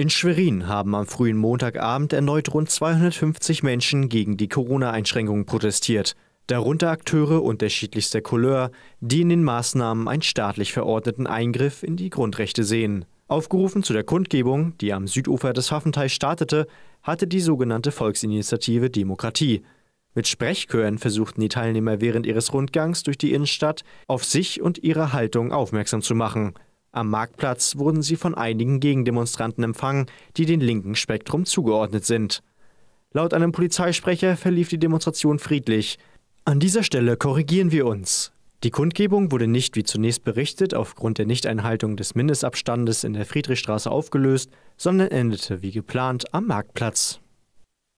In Schwerin haben am frühen Montagabend erneut rund 250 Menschen gegen die Corona-Einschränkungen protestiert, darunter Akteure unterschiedlichster Couleur, die in den Maßnahmen einen staatlich verordneten Eingriff in die Grundrechte sehen. Aufgerufen zu der Kundgebung, die am Südufer des Hafenteichs startete, hatte die sogenannte Volksinitiative Demokratie. Mit Sprechchören versuchten die Teilnehmer während ihres Rundgangs durch die Innenstadt auf sich und ihre Haltung aufmerksam zu machen. Am Marktplatz wurden sie von einigen Gegendemonstranten empfangen, die dem linken Spektrum zugeordnet sind. Laut einem Polizeisprecher verlief die Demonstration friedlich. An dieser Stelle korrigieren wir uns. Die Kundgebung wurde nicht, wie zunächst berichtet, aufgrund der Nichteinhaltung des Mindestabstandes in der Friedrichstraße aufgelöst, sondern endete wie geplant am Marktplatz.